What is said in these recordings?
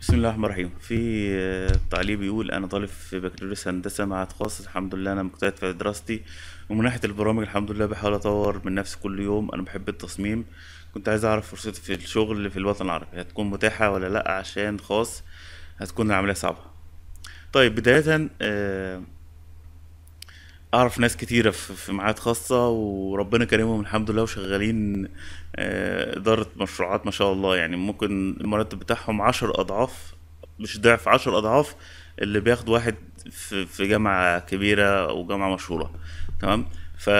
بسم الله الرحمن الرحيم في آه، تعليق بيقول انا طالب في بكالوريوس هندسه مع تخصص الحمد لله انا مجتهد في دراستي ومن ناحيه البرامج الحمد لله بحاول اطور من نفسي كل يوم انا بحب التصميم كنت عايز اعرف فرصتي في الشغل في الوطن العربي هتكون متاحه ولا لا عشان خاص هتكون العمليه صعبه طيب بدايه آه اعرف ناس كتيره في معاهد خاصه وربنا كرمهم الحمد لله وشغالين آه، اداره مشروعات ما شاء الله يعني ممكن المرتب بتاعهم عشر اضعاف مش ضعف عشر اضعاف اللي بياخد واحد في جامعه كبيره او جامعه مشهوره تمام ف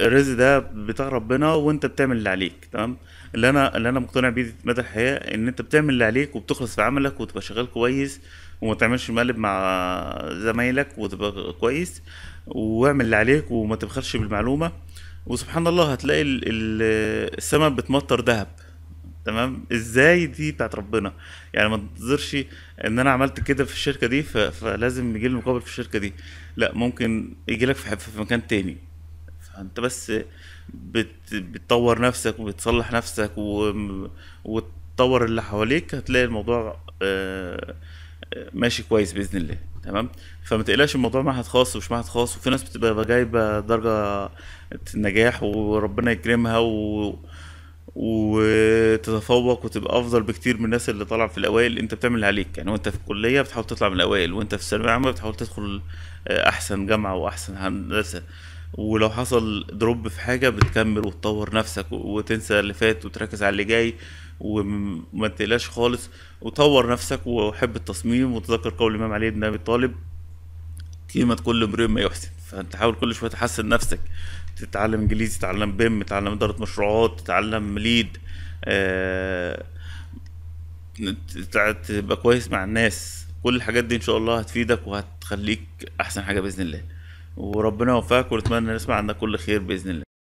الرزق ده بتاع ربنا وانت بتعمل اللي عليك تمام اللي انا اللي انا مقتنع بيه مدى الحياه ان انت بتعمل اللي عليك وبتخلص في عملك وتبقى شغال كويس وما تعملش مقلب مع زمايلك وتبقى كويس واعمل اللي عليك وما تبخلش بالمعلومه وسبحان الله هتلاقي السماء بتمطر ذهب تمام ازاي دي بتاعت ربنا يعني ما تنتظرش ان انا عملت كده في الشركه دي فلازم يجي لي مقابل في الشركه دي لا ممكن يجي لك في مكان تاني انت بس بت... بتطور نفسك وبتصلح نفسك و... وتطور اللي حواليك هتلاقي الموضوع آه، آه، ماشي كويس باذن الله تمام فما تقلقش الموضوع معهد خاص ومش معهد خاص وفي ناس بتبقى جايبه درجه نجاح وربنا يكرمها و... وتتفوق وتبقى افضل بكتير من الناس اللي طالعه في الاوائل انت بتعمل اللي عليك يعني وانت في الكليه بتحاول تطلع من الاوائل وانت في الثانويه العامه بتحاول تدخل آه، احسن جامعه واحسن هندسه ولو حصل دروب في حاجه بتكمل وتطور نفسك وتنسى اللي فات وتركز على اللي جاي وما تقلقش خالص وطور نفسك وحب التصميم وتذكر قول الامام علي بن ابي طالب قيمه كل امرئ ما يحسن فانت حاول كل شويه تحسن نفسك تتعلم انجليزي تتعلم بيم تتعلم اداره مشروعات تتعلم ليد آه، تبقى كويس مع الناس كل الحاجات دي ان شاء الله هتفيدك وهتخليك احسن حاجه باذن الله وربنا يوفقك ونتمنى نسمع عنك كل خير باذن الله